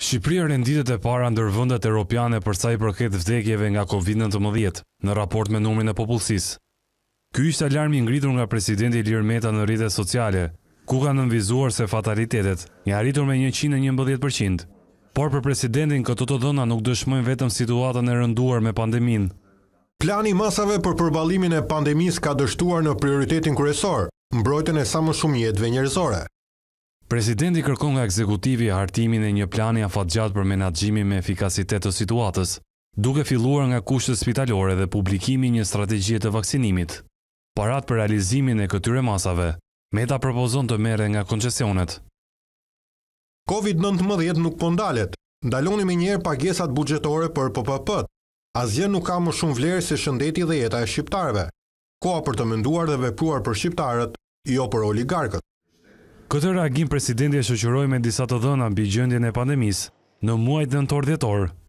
Shqipëria renditet e para ndër vendet europiane për sa i përket vdekjeve nga COVID-19, në raport me numrin e popullsisë. Ky është alarmi ngritur nga presidenti Ilir Meta në rrethet sociale, ku kanë nënvizuar se fatalitetet, një arritur me 111%. Por për presidentin këto të dhëna nuk dëshmojnë vetëm situatën e rënduar me pandeminë. Plani masave për përballimin e pandemisë ka dështuar në prioritetin kryesor, mbrojtjen e sa më shumë jetëve njerëzore. Presidenti kërkon nga ekzekutivi hartimin e një plani afatgjat për menagjimi me efikasitet të situatës, duke filluar nga kushtet spitalore dhe publikimi një strategjie të vaksinimit. Parat për realizimin e këtyre masave, Meta propozon të mere nga koncesionet. Covid-19 nuk pëndalet, po ndaloni me njerë pagesat bugjetore për PPP-t. Azje nuk ka më shumë vlerë se shëndeti dhe jeta e shqiptarve. Koa për të mënduar dhe vepruar për shqiptarët, jo për oligarkët. Këtë reagim presidenti e shëqëroj me disa të dhëna bi gjëndjen e pandemis në muajt dhe në